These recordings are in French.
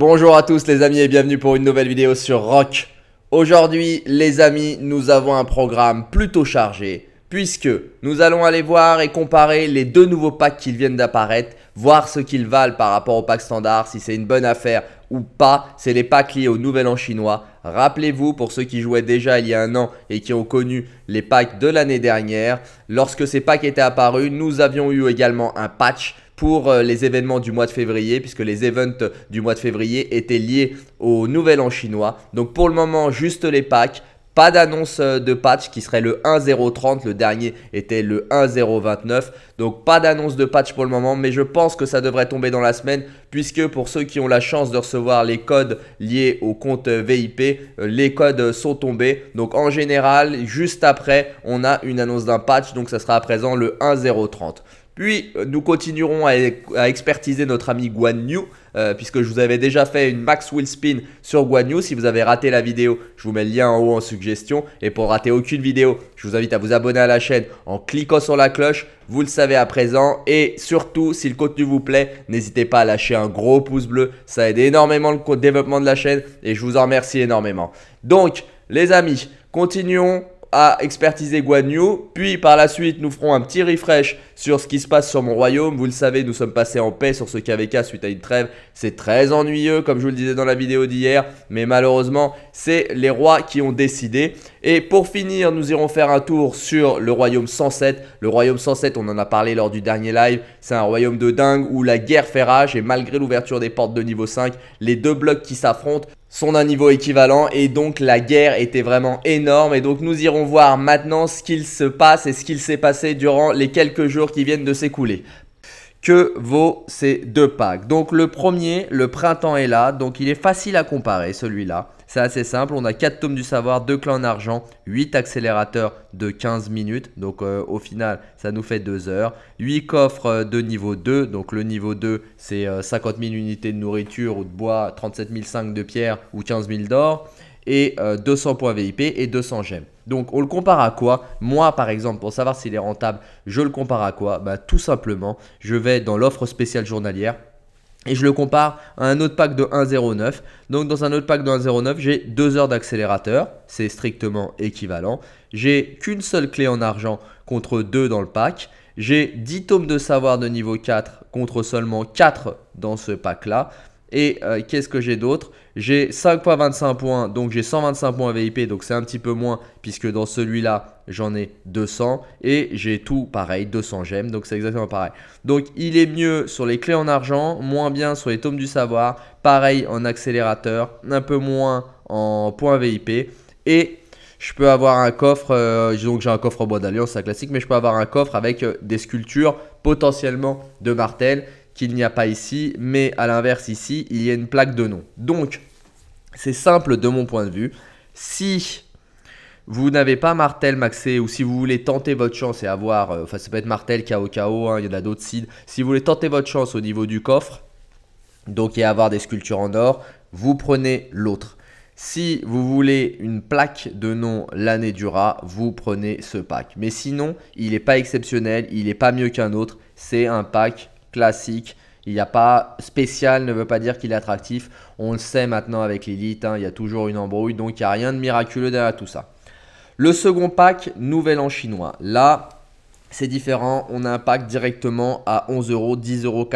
Bonjour à tous les amis et bienvenue pour une nouvelle vidéo sur Rock. Aujourd'hui les amis, nous avons un programme plutôt chargé puisque nous allons aller voir et comparer les deux nouveaux packs qui viennent d'apparaître, voir ce qu'ils valent par rapport au pack standard, si c'est une bonne affaire ou pas, c'est les packs liés au Nouvel An chinois. Rappelez-vous, pour ceux qui jouaient déjà il y a un an et qui ont connu les packs de l'année dernière, lorsque ces packs étaient apparus, nous avions eu également un patch pour euh, les événements du mois de février, puisque les events du mois de février étaient liés au Nouvel An chinois. Donc pour le moment, juste les packs. Pas d'annonce euh, de patch qui serait le 1.030, le dernier était le 1.029. Donc pas d'annonce de patch pour le moment, mais je pense que ça devrait tomber dans la semaine, puisque pour ceux qui ont la chance de recevoir les codes liés au compte euh, VIP, les codes sont tombés. Donc en général, juste après, on a une annonce d'un patch, donc ça sera à présent le 1.030. Puis euh, nous continuerons à, expertiser notre ami Guan Yu, euh, puisque je vous avais déjà fait une max Will spin sur Guan Yu. Si vous avez raté la vidéo, je vous mets le lien en haut en suggestion. Et pour rater aucune vidéo, je vous invite à vous abonner à la chaîne en cliquant sur la cloche. Vous le savez à présent. Et surtout, si le contenu vous plaît, n'hésitez pas à lâcher un gros pouce bleu. Ça aide énormément le développement de la chaîne et je vous en remercie énormément. Donc, les amis, continuons à expertiser Guan Puis par la suite, nous ferons un petit refresh sur ce qui se passe sur mon royaume. Vous le savez, nous sommes passés en paix sur ce KVK suite à une trêve. C'est très ennuyeux, comme je vous le disais dans la vidéo d'hier. Mais malheureusement, c'est les rois qui ont décidé. Et pour finir, nous irons faire un tour sur le royaume 107. Le royaume 107, on en a parlé lors du dernier live. C'est un royaume de dingue où la guerre fait rage. Et malgré l'ouverture des portes de niveau 5, les deux blocs qui s'affrontent sont d'un niveau équivalent et donc la guerre était vraiment énorme et donc nous irons voir maintenant ce qu'il se passe et ce qu'il s'est passé durant les quelques jours qui viennent de s'écouler. Que vaut ces deux packs Donc le premier, le printemps est là, donc il est facile à comparer celui-là. C'est assez simple, on a 4 tomes du savoir, 2 clans d'argent, 8 accélérateurs de 15 minutes. Donc euh, au final, ça nous fait 2 heures. 8 coffres euh, de niveau 2. Donc le niveau 2, c'est 50 euh, 000 unités de nourriture ou de bois, 37 500 de pierre ou 15 000 d'or et 200 points VIP et 200 gemmes. Donc on le compare à quoi Moi par exemple, pour savoir s'il est rentable, je le compare à quoi Bah tout simplement, je vais dans l'offre spéciale journalière, et je le compare à un autre pack de 1.09. Donc dans un autre pack de 1.09, j'ai 2 heures d'accélérateur, c'est strictement équivalent. J'ai qu'une seule clé en argent contre 2 dans le pack. J'ai 10 tomes de savoir de niveau 4 contre seulement 4 dans ce pack-là. Et euh, qu'est-ce que j'ai d'autre J'ai 5x25 points, donc j'ai 125 points VIP, donc c'est un petit peu moins, puisque dans celui-là, j'en ai 200. Et j'ai tout pareil, 200 gemmes, donc c'est exactement pareil. Donc il est mieux sur les clés en argent, moins bien sur les tomes du savoir, pareil en accélérateur, un peu moins en points VIP. Et je peux avoir un coffre, euh, donc j'ai un coffre en bois d'alliance, c'est classique, mais je peux avoir un coffre avec euh, des sculptures potentiellement de Martel qu'il n'y a pas ici, mais à l'inverse ici, il y a une plaque de nom. Donc, c'est simple de mon point de vue. Si vous n'avez pas Martel maxé ou si vous voulez tenter votre chance et avoir, euh, enfin ça peut être Martel, KO, KO, hein, il y en a d'autres sites si vous voulez tenter votre chance au niveau du coffre, donc et avoir des sculptures en or, vous prenez l'autre. Si vous voulez une plaque de nom l'année du rat, vous prenez ce pack. Mais sinon, il n'est pas exceptionnel, il n'est pas mieux qu'un autre, c'est un pack classique. Il n'y a pas spécial, ne veut pas dire qu'il est attractif. On le sait maintenant avec l'élite, hein, il y a toujours une embrouille, donc il n'y a rien de miraculeux derrière tout ça. Le second pack, nouvel an chinois. Là, c'est différent, on a un pack directement à 11 euros, 10 euros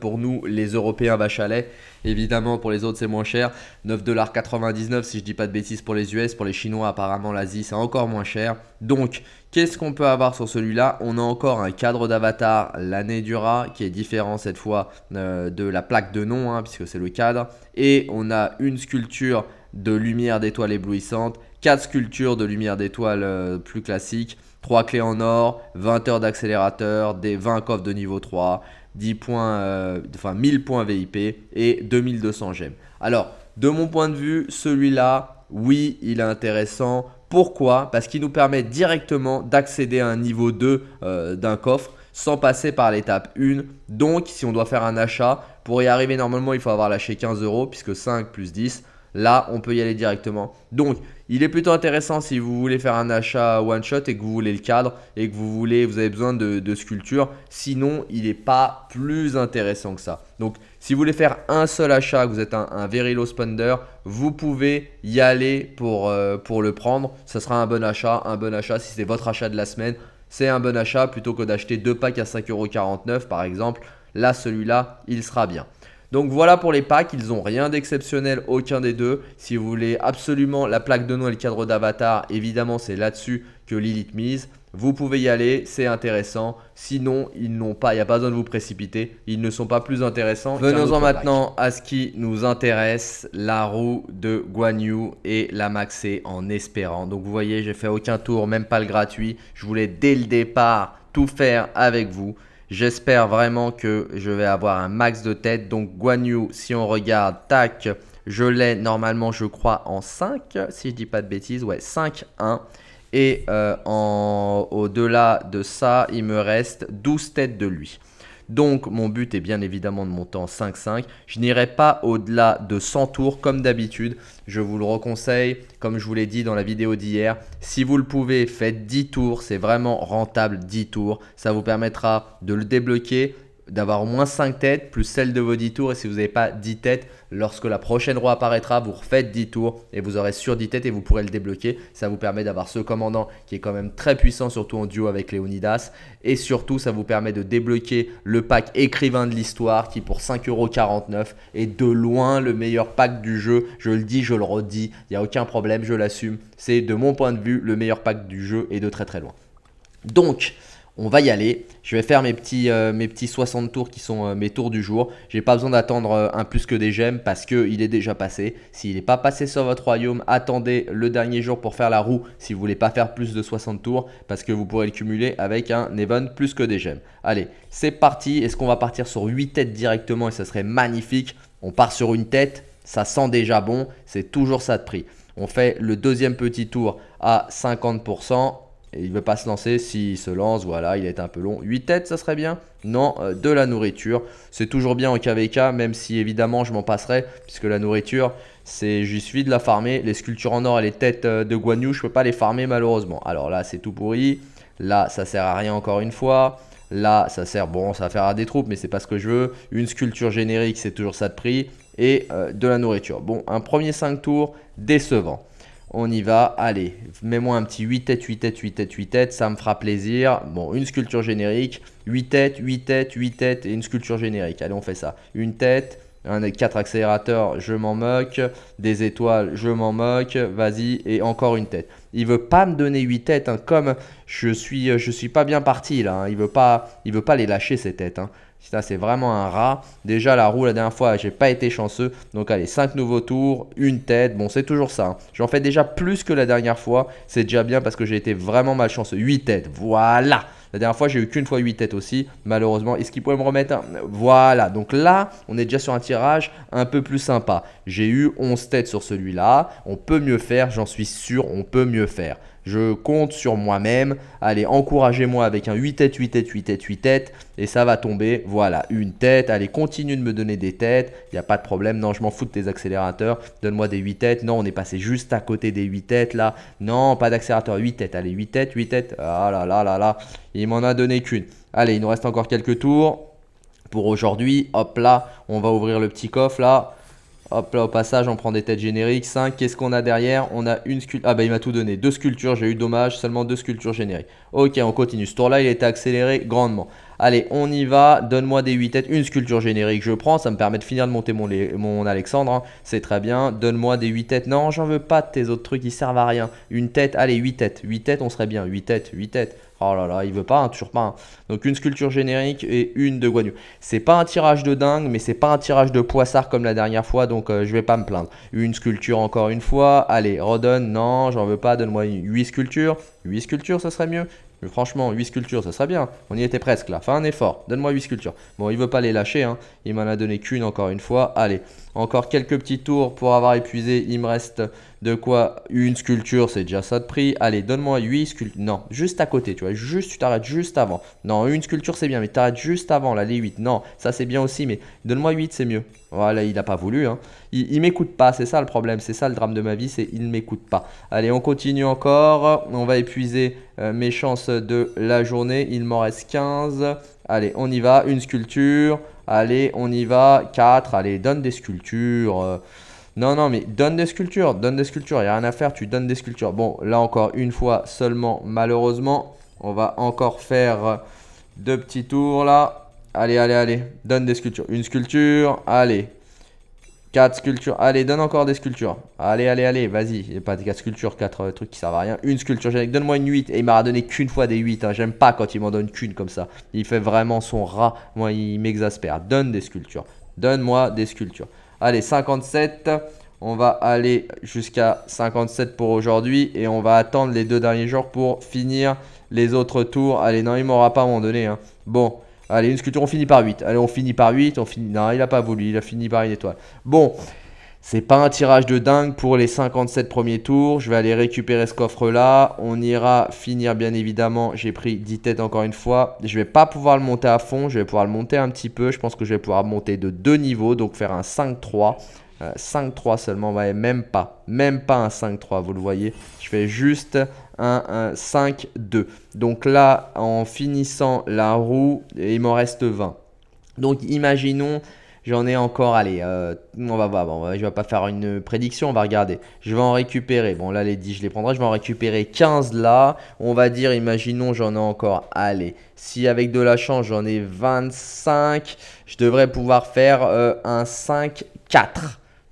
pour nous les Européens vachalet. Évidemment pour les autres c'est moins cher, 9,99$ si je dis pas de bêtises pour les US, pour les Chinois apparemment l'Asie c'est encore moins cher. Donc qu'est-ce qu'on peut avoir sur celui-là On a encore un cadre d'avatar, l'année du rat qui est différent cette fois euh, de la plaque de nom hein, puisque c'est le cadre. Et on a une sculpture de lumière d'étoile éblouissante, quatre sculptures de lumière d'étoile euh, plus classiques 3 clés en or, 20 heures d'accélérateur, des 20 coffres de niveau 3, 10 points, euh, enfin 1000 points VIP et 2200 gemmes. Alors, de mon point de vue, celui-là, oui, il est intéressant. Pourquoi Parce qu'il nous permet directement d'accéder à un niveau 2 euh, d'un coffre sans passer par l'étape 1. Donc, si on doit faire un achat, pour y arriver normalement, il faut avoir lâché 15 euros puisque 5 plus 10, Là, on peut y aller directement. Donc, il est plutôt intéressant si vous voulez faire un achat one shot et que vous voulez le cadre et que vous voulez, vous avez besoin de, sculpture. Sinon, il n'est pas plus intéressant que ça. Donc, si vous voulez faire un seul achat, que vous êtes un, very low spender, vous pouvez y aller pour, euh, pour le prendre. Ce sera un bon achat, un bon achat si c'est votre achat de la semaine. C'est un bon achat plutôt que d'acheter deux packs à 5,49€ par exemple. Là, celui-là, il sera bien. Donc voilà pour les packs, ils n'ont rien d'exceptionnel, aucun des deux. Si vous voulez absolument la plaque de nom et le cadre d'avatar, évidemment c'est là-dessus que Lilith mise. Vous pouvez y aller, c'est intéressant. Sinon, ils n'ont pas, il n'y a pas besoin de vous précipiter. Ils ne sont pas plus intéressants. Venons-en maintenant à ce qui nous intéresse, la roue de Guan Yu et la maxée en espérant. Donc vous voyez, j'ai fait aucun tour, même pas le gratuit. Je voulais dès le départ tout faire avec vous. J'espère vraiment que je vais avoir un max de tête. Donc Guan Yu, si on regarde, tac, je l'ai normalement, je crois, en 5, si je dis pas de bêtises. Ouais, 5-1. Et euh, au-delà de ça, il me reste 12 têtes de lui. Donc mon but est bien évidemment de monter en 5-5. Je n'irai pas au-delà de 100 tours comme d'habitude. Je vous le reconseille, comme je vous l'ai dit dans la vidéo d'hier. Si vous le pouvez, faites 10 tours. C'est vraiment rentable 10 tours. Ça vous permettra de le débloquer d'avoir au moins 5 têtes plus celle de vos 10 tours. Et si vous n'avez pas 10 têtes, lorsque la prochaine roi apparaîtra, vous refaites 10 tours et vous aurez sur 10 têtes et vous pourrez le débloquer. Ça vous permet d'avoir ce commandant qui est quand même très puissant, surtout en duo avec Léonidas. Et surtout, ça vous permet de débloquer le pack écrivain de l'histoire qui pour 5,49€ est de loin le meilleur pack du jeu. Je le dis, je le redis, il n'y a aucun problème, je l'assume. C'est de mon point de vue le meilleur pack du jeu et de très très loin. Donc, on va y aller. Je vais faire mes petits, euh, mes petits 60 tours qui sont euh, mes tours du jour. J'ai pas besoin d'attendre euh, un plus que des gemmes parce qu'il est déjà passé. S'il n'est pas passé sur votre royaume, attendez le dernier jour pour faire la roue si vous voulez pas faire plus de 60 tours parce que vous pourrez le cumuler avec un event plus que des gemmes. Allez, c'est parti. Est-ce qu'on va partir sur 8 têtes directement et ça serait magnifique On part sur une tête, ça sent déjà bon, c'est toujours ça de prix. On fait le deuxième petit tour à 50% il ne veut pas se lancer. S'il se lance, voilà, il est un peu long. 8 têtes, ça serait bien Non, euh, de la nourriture. C'est toujours bien en KVK, même si évidemment je m'en passerai, puisque la nourriture, c'est juste suis de la farmer. Les sculptures en or et les têtes euh, de Guanyu, je ne peux pas les farmer malheureusement. Alors là, c'est tout pourri. Là, ça sert à rien encore une fois. Là, ça sert, bon, ça va à des troupes, mais c'est pas ce que je veux. Une sculpture générique, c'est toujours ça de prix. Et euh, de la nourriture. Bon, un premier 5 tours décevant. On y va, allez, mets-moi un petit 8 têtes, 8 têtes, 8 têtes, 8 têtes, ça me fera plaisir. Bon, une sculpture générique, 8 têtes, 8 têtes, 8 têtes et une sculpture générique. Allez, on fait ça. Une tête, 4 accélérateurs, je m'en moque. Des étoiles, je m'en moque. Vas-y, et encore une tête. Il veut pas me donner 8 têtes, hein, comme je suis, je suis pas bien parti là. Hein. Il, ne il veut pas les lâcher ces têtes. Hein. Ça, c'est vraiment un rat. Déjà, la roue, la dernière fois, j'ai pas été chanceux. Donc, allez, 5 nouveaux tours, une tête. Bon, c'est toujours ça. Hein. J'en fais déjà plus que la dernière fois. C'est déjà bien parce que j'ai été vraiment malchanceux. 8 têtes. Voilà. La dernière fois, j'ai eu qu'une fois huit têtes aussi, malheureusement. Est-ce qu'il pourrait me remettre un... Voilà, donc là, on est déjà sur un tirage un peu plus sympa. J'ai eu 11 têtes sur celui-là. On peut mieux faire, j'en suis sûr, on peut mieux faire. Je compte sur moi-même. Allez, encouragez-moi avec un 8 têtes, 8 têtes, 8 têtes, 8 têtes. Et ça va tomber. Voilà, une tête. Allez, continue de me donner des têtes. Il n'y a pas de problème. Non, je m'en fous de tes accélérateurs. Donne-moi des 8 têtes. Non, on est passé juste à côté des 8 têtes là. Non, pas d'accélérateur. 8 têtes. Allez, 8 têtes, 8 têtes. Ah là là là là. Il m'en a donné qu'une. Allez, il nous reste encore quelques tours pour aujourd'hui. Hop là, on va ouvrir le petit coffre là. Hop là, au passage, on prend des têtes génériques. 5. Qu'est-ce qu'on a derrière On a une sculpture. Ah bah il m'a tout donné. Deux sculptures, j'ai eu dommage. Seulement deux sculptures génériques. Ok, on continue. Ce tour-là, il a été accéléré grandement. Allez, on y va. Donne-moi des 8 têtes. Une sculpture générique, je prends. Ça me permet de finir de monter mon, Alexandre. Hein. C'est très bien. Donne-moi des 8 têtes. Non, j'en veux pas de tes autres trucs. Ils servent à rien. Une tête. Allez, 8 têtes. 8 têtes, on serait bien. 8 têtes. 8 têtes. Oh là là, il veut pas, hein, toujours pas. Hein. Donc une sculpture générique et une de Guanyu. C'est pas un tirage de dingue, mais c'est pas un tirage de poissard comme la dernière fois, donc euh, je vais pas me plaindre. Une sculpture encore une fois. Allez, redonne, non, j'en veux pas, donne-moi 8 sculptures. 8 sculptures, ça serait mieux. Mais franchement, 8 sculptures, ça serait bien. On y était presque là. Fais un effort. Donne-moi 8 sculptures. Bon, il veut pas les lâcher. Hein. Il m'en a donné qu'une encore une fois. Allez, encore quelques petits tours pour avoir épuisé. Il me reste de quoi une sculpture, c'est déjà ça de prix. Allez, donne-moi 8 sculptures. Non, juste à côté, tu vois. Juste, tu t'arrêtes juste avant. Non, une sculpture, c'est bien, mais t'arrêtes juste avant, là, les 8. Non, ça, c'est bien aussi, mais donne-moi 8, c'est mieux. Voilà, il n'a pas voulu. Hein. Il, m'écoute pas, c'est ça le problème. C'est ça le drame de ma vie, c'est il m'écoute pas. Allez, on continue encore. On va épuiser euh, mes chances de la journée. Il m'en reste 15. Allez, on y va. Une sculpture. Allez, on y va. 4. Allez, donne des sculptures. Euh. Non, non, mais donne des sculptures. Donne des sculptures. Il n'y a rien à faire. Tu donnes des sculptures. Bon, là encore une fois seulement, malheureusement. On va encore faire deux petits tours là. Allez, allez, allez. Donne des sculptures. Une sculpture. Allez. 4 sculptures. Allez, donne encore des sculptures. Allez, allez, allez, vas-y. Pas des 4 sculptures, 4 euh, trucs qui servent à rien. Une sculpture donne-moi une 8. Et il m'a donné qu'une fois des 8. Hein. J'aime pas quand il m'en donne qu'une comme ça. Il fait vraiment son rat. Moi, il m'exaspère. Donne des sculptures. Donne-moi des sculptures. Allez, 57. On va aller jusqu'à 57 pour aujourd'hui. Et on va attendre les deux derniers jours pour finir les autres tours. Allez, non, il m'aura pas à un donné. Hein. Bon. Allez, une sculpture, on finit par 8. Allez, on finit par 8. On finit... Non, il a pas voulu, il a fini par une étoile. Bon, c'est pas un tirage de dingue pour les 57 premiers tours. Je vais aller récupérer ce coffre-là. On ira finir, bien évidemment. J'ai pris 10 têtes encore une fois. Je vais pas pouvoir le monter à fond. Je vais pouvoir le monter un petit peu. Je pense que je vais pouvoir monter de 2 niveaux, donc faire un 5-3. 5-3 seulement, même pas. Même pas un 5-3, vous le voyez. Je fais juste un, 5-2. Donc là, en finissant la roue, il m'en reste 20. Donc imaginons, j'en ai encore, allez, euh, on va je vais pas faire une prédiction, on va regarder. Je vais en récupérer, bon là les 10 je les prendrai, je vais en récupérer 15 là. On va dire, imaginons, j'en ai encore, allez, si avec de la chance j'en ai 25, je devrais pouvoir faire euh, un 5-4.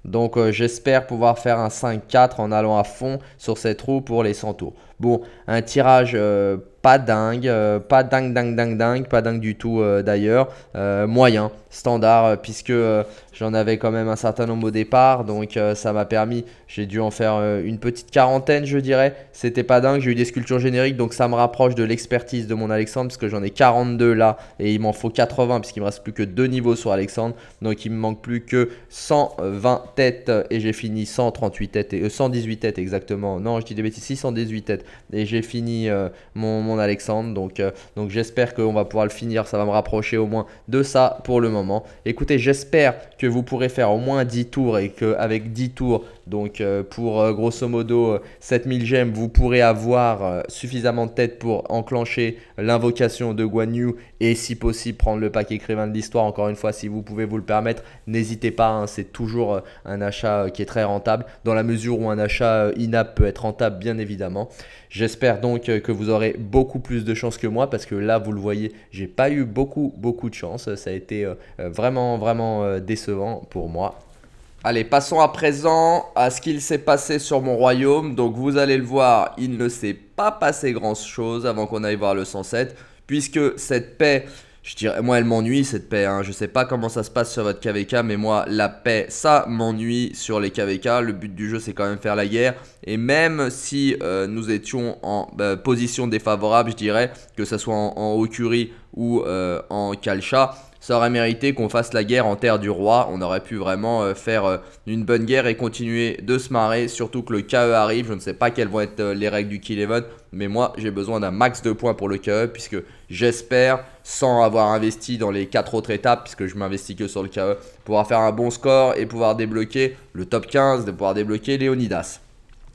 Donc euh, j'espère pouvoir faire un 5-4 en allant à fond sur cette roue pour les 100 tours. Bon, un tirage euh, pas dingue, euh, pas dingue, dingue, dingue, dingue, pas dingue du tout euh, d'ailleurs. Euh, moyen, standard, puisque j'en avais quand même un certain nombre au départ, donc ça m'a permis, j'ai dû en faire une petite quarantaine, je dirais. C'était pas dingue, j'ai eu des sculptures génériques, donc ça me rapproche de l'expertise de mon Alexandre, puisque que j'en ai 42 là, et il m'en faut 80, puisqu'il me reste plus que deux niveaux sur Alexandre, donc il me manque plus que 120 têtes, et j'ai fini 138 têtes, et 118 têtes exactement. Non, je dis des bêtises, 118 têtes, et j'ai fini mon Alexandre. Donc, euh, donc j'espère qu'on va pouvoir le finir. Ça va me rapprocher au moins de ça pour le moment. Écoutez, j'espère que vous pourrez faire au moins 10 tours et qu'avec 10 tours, donc euh, pour euh, grosso modo 7000 euh, gemmes, vous pourrez avoir suffisamment de tête pour enclencher l'invocation de Guan Yu et si possible prendre le pack écrivain de l'histoire. Encore une fois, si vous pouvez vous le permettre, n'hésitez pas, hein, c'est toujours un achat qui est très rentable dans la mesure où un achat inap peut être rentable bien évidemment. J'espère donc que vous aurez beaucoup plus de chance que moi parce que là vous le voyez, j'ai pas eu beaucoup beaucoup de chance, ça a été vraiment vraiment décevant pour moi. Allez, passons à présent à ce qu'il s'est passé sur mon royaume. Donc vous allez le voir, il ne s'est pas passé grand-chose avant qu'on aille voir le 107. Puisque cette paix, je dirais, moi elle m'ennuie cette paix. Hein. Je ne sais pas comment ça se passe sur votre KVK, mais moi la paix, ça m'ennuie sur les KVK. Le but du jeu c'est quand même faire la guerre. Et même si euh, nous étions en bah, position défavorable, je dirais, que ce soit en, en Okuri ou euh, en Kalcha, ça aurait mérité qu'on fasse la guerre en terre du roi. On aurait pu vraiment euh, faire euh, une bonne guerre et continuer de se marrer. Surtout que le KE arrive. Je ne sais pas quelles vont être euh, les règles du Kill Event. Mais moi, j'ai besoin d'un max de points pour le KE. Puisque j'espère, sans avoir investi dans les 4 autres étapes, puisque je m'investis que sur le KE, pouvoir faire un bon score et pouvoir débloquer le top 15, de pouvoir débloquer Léonidas.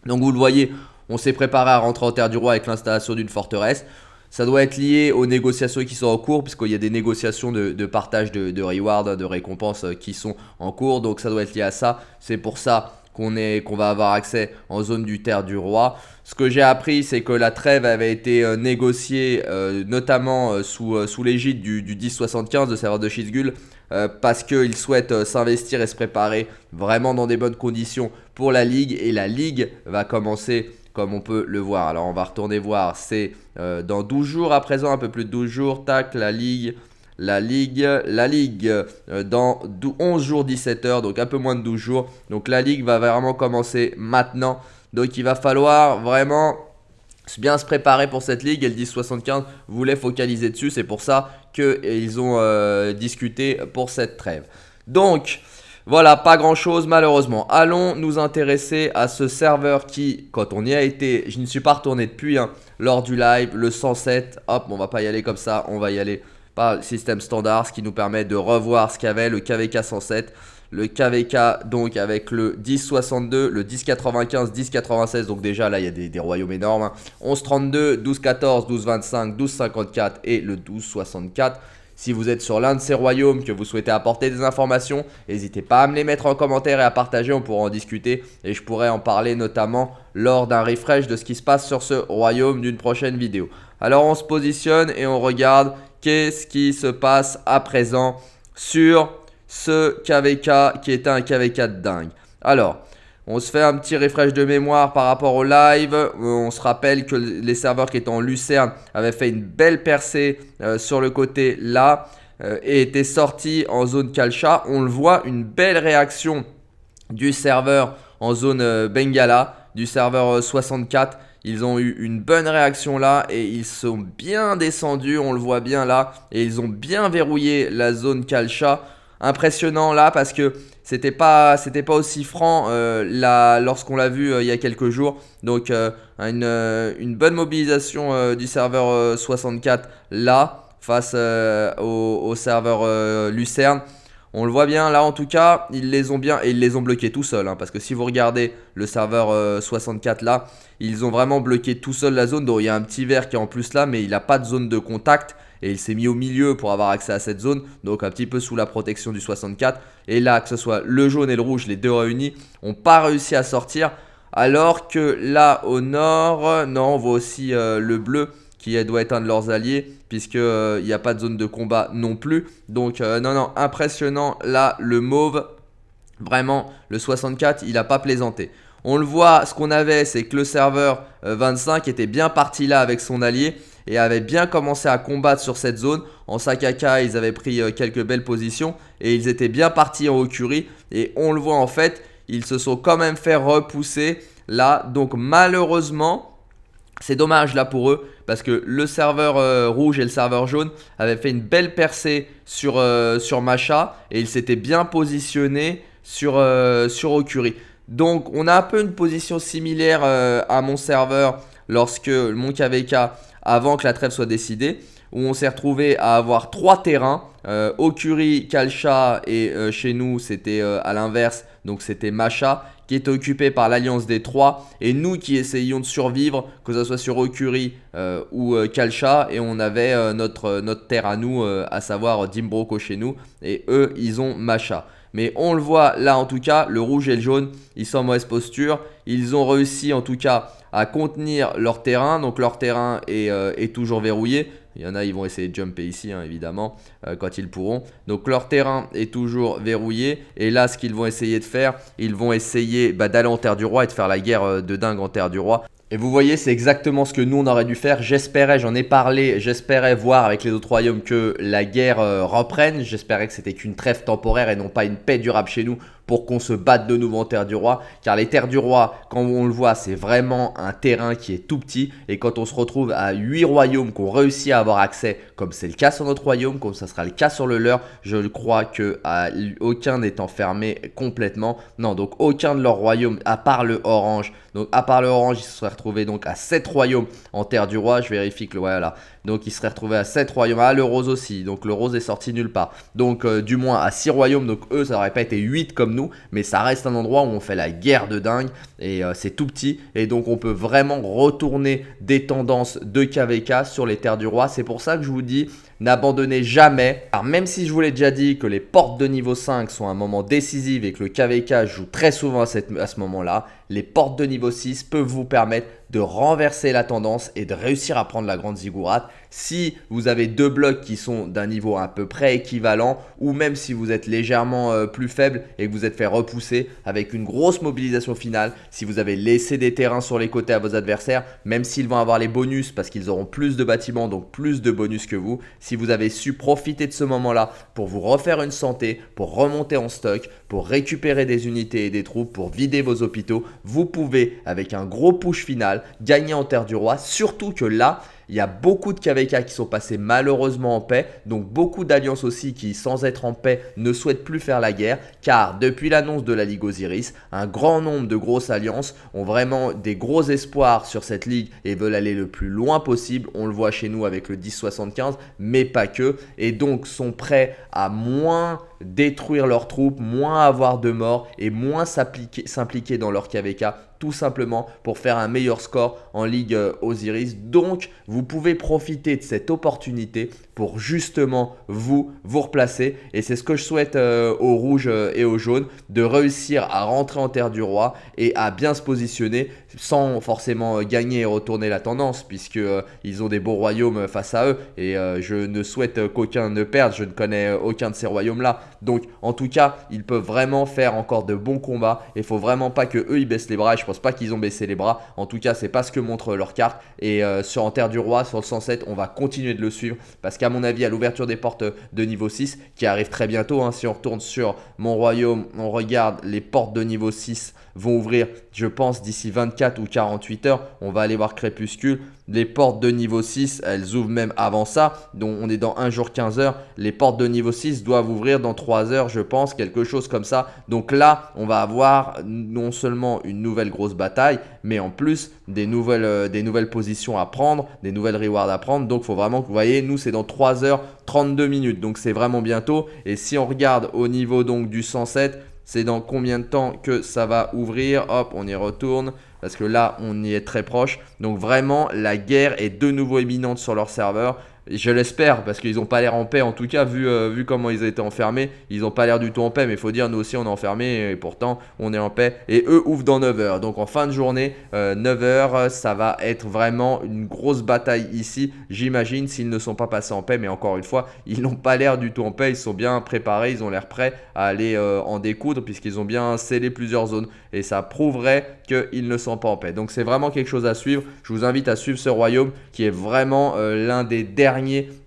Donc vous le voyez, on s'est préparé à rentrer en terre du roi avec l'installation d'une forteresse. Ça doit être lié aux négociations qui sont en cours, puisqu'il y a des négociations de, partage de, de rewards, hein, de récompenses euh, qui sont en cours. Donc ça doit être lié à ça. C'est pour ça qu'on qu'on va avoir accès en zone du terre du roi. Ce que j'ai appris, c'est que la trêve avait été euh, négociée, euh, notamment sous, sous l'égide du, du 1075 de serveur de Shizgul, parce qu'il souhaite s'investir et se préparer vraiment dans des bonnes conditions pour la Ligue. Et la Ligue va commencer comme on peut le voir. Alors on va retourner voir, c'est euh, dans 12 jours à présent, un peu plus de 12 jours, tac, la ligue, la ligue, la ligue, euh, dans 11 jours, 17 heures, donc un peu moins de 12 jours. Donc la ligue va vraiment commencer maintenant. Donc il va falloir vraiment bien se préparer pour cette ligue. Et le 10-75 voulait focaliser dessus, c'est pour ça qu'ils ont euh, discuté pour cette trêve. Donc, voilà, pas grand-chose malheureusement. Allons nous intéresser à ce serveur qui, quand on y a été, je ne suis pas retourné depuis, hein, lors du live, le 107. Hop, on va pas y aller comme ça, on va y aller par le système standard, ce qui nous permet de revoir ce qu'avait le KVK 107 le KVK donc avec le 1062, le 1095, 1096, donc déjà là il y a des, royaumes énormes, 1132, 1214, 1225, 1254 et le 1264. Si vous êtes sur l'un de ces royaumes, que vous souhaitez apporter des informations, n'hésitez pas à me les mettre en commentaire et à partager, on pourra en discuter et je pourrai en parler notamment lors d'un refresh de ce qui se passe sur ce royaume d'une prochaine vidéo. Alors on se positionne et on regarde qu'est-ce qui se passe à présent sur ce KVK qui était un KVK de dingue. Alors, on se fait un petit refresh de mémoire par rapport au live. Euh, on se rappelle que les serveurs qui étaient en Lucerne avaient fait une belle percée euh, sur le côté là euh, et étaient sortis en zone Calcha. On le voit, une belle réaction du serveur en zone Bengala, du serveur 64. Ils ont eu une bonne réaction là et ils sont bien descendus, on le voit bien là, et ils ont bien verrouillé la zone Calcha impressionnant là parce que c'était pas, pas aussi franc euh, lorsqu'on l'a vu euh, il y a quelques jours. Donc euh, une, bonne mobilisation du serveur 64 là face au, serveur Lucerne. On le voit bien là en tout cas, ils les ont bien et ils les ont bloqués tout seuls. Hein, parce que si vous regardez le serveur 64 là, ils ont vraiment bloqué tout seul la zone. Donc il y a un petit vert qui est en plus là, mais il n'a pas de zone de contact et il s'est mis au milieu pour avoir accès à cette zone, donc un petit peu sous la protection du 64. Et là, que ce soit le jaune et le rouge, les deux réunis, n'ont pas réussi à sortir. Alors que là, au nord, non, on voit aussi euh, le bleu qui doit être un de leurs alliés, puisqu'il euh, n'y a pas de zone de combat non plus. Donc, euh, non, non, impressionnant. Là, le mauve, vraiment, le 64, il n'a pas plaisanté. On le voit, ce qu'on avait, c'est que le serveur 25 était bien parti là avec son allié et avaient bien commencé à combattre sur cette zone. En Sakaka, ils avaient pris euh, quelques belles positions et ils étaient bien partis en Okuri. Et on le voit en fait, ils se sont quand même fait repousser là. Donc malheureusement, c'est dommage là pour eux parce que le serveur euh, rouge et le serveur jaune avaient fait une belle percée sur, euh, Macha et ils s'étaient bien positionnés sur, sur Okuri. Donc on a un peu une position similaire à mon serveur lorsque mon KVK avant que la trêve soit décidée, où on s'est retrouvé à avoir trois terrains, euh, Okuri, Kalcha et euh, chez nous c'était euh, à l'inverse, donc c'était Macha, qui était occupé par l'alliance des trois, et nous qui essayions de survivre, que ce soit sur Okuri ou Kalcha, et on avait notre, notre terre à nous, à savoir Dimbroko chez nous, et eux ils ont Macha. Mais on le voit là en tout cas, le rouge et le jaune, ils sont en mauvaise posture. Ils ont réussi en tout cas à contenir leur terrain. Donc leur terrain est, euh, toujours verrouillé. Il y en a, ils vont essayer de jumper ici, hein, évidemment, euh, quand ils pourront. Donc leur terrain est toujours verrouillé. Et là, ce qu'ils vont essayer de faire, ils vont essayer bah, d'aller en terre du roi et de faire la guerre euh, de dingue en terre du roi. Et vous voyez, c'est exactement ce que nous on aurait dû faire. J'espérais, j'en ai parlé, j'espérais voir avec les autres royaumes que la guerre euh, reprenne. J'espérais que c'était qu'une trêve temporaire et non pas une paix durable chez nous pour qu'on se batte de nouveau en Terre du Roi. Car les Terres du Roi, quand on le voit, c'est vraiment un terrain qui est tout petit. Et quand on se retrouve à huit royaumes qu'on réussit à avoir accès, comme c'est le cas sur notre royaume, comme ça sera le cas sur le leur, je crois que aucun n'est enfermé complètement. Non, donc aucun de leurs royaumes, à part le orange. Donc à part le orange, ils se seraient retrouvés donc à sept royaumes en Terre du Roi. Je vérifie que le, voilà, donc il serait retrouvé à 7 royaumes. Ah, le rose aussi. Donc le rose est sorti nulle part. Donc euh, du moins à 6 royaumes. Donc eux, ça n'aurait pas été 8 comme nous. Mais ça reste un endroit où on fait la guerre de dingue. Et euh, c'est tout petit. Et donc on peut vraiment retourner des tendances de KVK sur les terres du roi. C'est pour ça que je vous dis, n'abandonnez jamais. alors même si je vous l'ai déjà dit que les portes de niveau 5 sont un moment décisif et que le KVK joue très souvent à, cette, à ce moment-là, les portes de niveau 6 peuvent vous permettre de renverser la tendance et de réussir à prendre la grande zigourate si vous avez deux blocs qui sont d'un niveau à peu près équivalent ou même si vous êtes légèrement euh, plus faible et que vous êtes fait repousser avec une grosse mobilisation finale, si vous avez laissé des terrains sur les côtés à vos adversaires, même s'ils vont avoir les bonus parce qu'ils auront plus de bâtiments, donc plus de bonus que vous, si vous avez su profiter de ce moment-là pour vous refaire une santé, pour remonter en stock, pour récupérer des unités et des troupes, pour vider vos hôpitaux, vous pouvez avec un gros push final gagner en terre du roi. Surtout que là, il y a beaucoup de KVK qui sont passés malheureusement en paix, donc beaucoup d'alliances aussi qui, sans être en paix, ne souhaitent plus faire la guerre, car depuis l'annonce de la Ligue Osiris, un grand nombre de grosses alliances ont vraiment des gros espoirs sur cette ligue et veulent aller le plus loin possible. On le voit chez nous avec le 1075, mais pas que, et donc sont prêts à moins détruire leurs troupes, moins avoir de morts et moins s'impliquer dans leur KVK, tout simplement pour faire un meilleur score en Ligue euh, Osiris. Donc, vous pouvez profiter de cette opportunité pour justement vous, vous replacer. Et c'est ce que je souhaite euh, aux rouges euh, et aux jaunes, de réussir à rentrer en terre du roi et à bien se positionner sans forcément euh, gagner et retourner la tendance, Puisqu'ils euh, ont des beaux royaumes euh, face à eux. Et je ne souhaite qu'aucun ne perde. Je ne connais aucun de ces royaumes-là. Donc, en tout cas, ils peuvent vraiment faire encore de bons combats. Et faut vraiment pas que eux ils baissent les bras. Et je pense pas qu'ils ont baissé les bras. En tout cas, c'est pas ce que montre leur carte. Et sur En Terre du Roi, sur le 107, on va continuer de le suivre parce qu'à mon avis, à l'ouverture des portes de niveau 6, qui arrive très bientôt, hein, si on retourne sur mon royaume, on regarde les portes de niveau 6 vont ouvrir, je pense, d'ici 24 ou 48 heures. On va aller voir Crépuscule. Les portes de niveau 6, elles ouvrent même avant ça. Donc on est dans 1 jour 15 heures. Les portes de niveau 6 doivent ouvrir dans 3 heures, je pense, quelque chose comme ça. Donc là, on va avoir non seulement une nouvelle grosse bataille, mais en plus des nouvelles, euh, des nouvelles positions à prendre, des nouvelles rewards à prendre. Donc il faut vraiment que vous voyez, nous c'est dans 3 heures 32 minutes. Donc c'est vraiment bientôt. Et si on regarde au niveau donc du 107, c'est dans combien de temps que ça va ouvrir. Hop, on y retourne parce que là, on y est très proche. Donc vraiment, la guerre est de nouveau imminente sur leur serveur. Je l'espère, parce qu'ils n'ont pas l'air en paix, en tout cas, vu, euh, vu comment ils étaient enfermés, ils n'ont pas l'air du tout en paix, mais il faut dire, nous aussi on est enfermés, et pourtant on est en paix, et eux ouvrent dans 9h. Donc en fin de journée, 9h, euh, ça va être vraiment une grosse bataille ici, j'imagine, s'ils ne sont pas passés en paix, mais encore une fois, ils n'ont pas l'air du tout en paix, ils sont bien préparés, ils ont l'air prêts à aller euh, en découdre, puisqu'ils ont bien scellé plusieurs zones, et ça prouverait qu'ils ne sont pas en paix. Donc c'est vraiment quelque chose à suivre, je vous invite à suivre ce royaume qui est vraiment l'un des derniers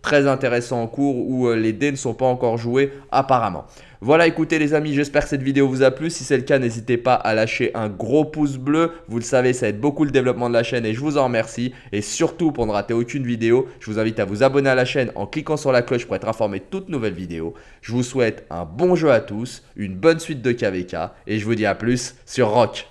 très intéressant en cours où euh, les dés ne sont pas encore joués apparemment. Voilà, écoutez les amis, j'espère que cette vidéo vous a plu. Si c'est le cas, n'hésitez pas à lâcher un gros pouce bleu. Vous le savez, ça aide beaucoup le développement de la chaîne et je vous en remercie. Et surtout, pour ne rater aucune vidéo, je vous invite à vous abonner à la chaîne en cliquant sur la cloche pour être informé de toutes nouvelles vidéos. Je vous souhaite un bon jeu à tous, une bonne suite de KVK et je vous dis à plus sur Rock.